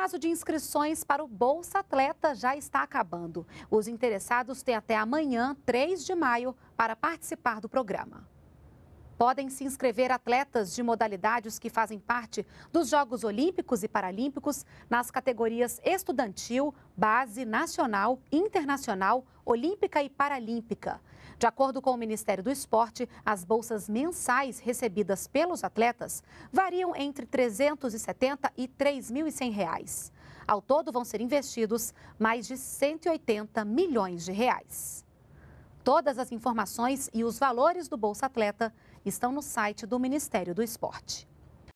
prazo de inscrições para o Bolsa Atleta já está acabando. Os interessados têm até amanhã, 3 de maio, para participar do programa podem se inscrever atletas de modalidades que fazem parte dos Jogos Olímpicos e Paralímpicos nas categorias estudantil, base, nacional, internacional, olímpica e paralímpica. De acordo com o Ministério do Esporte, as bolsas mensais recebidas pelos atletas variam entre 370 e 3.100 reais. Ao todo, vão ser investidos mais de 180 milhões de reais. Todas as informações e os valores do Bolsa Atleta estão no site do Ministério do Esporte.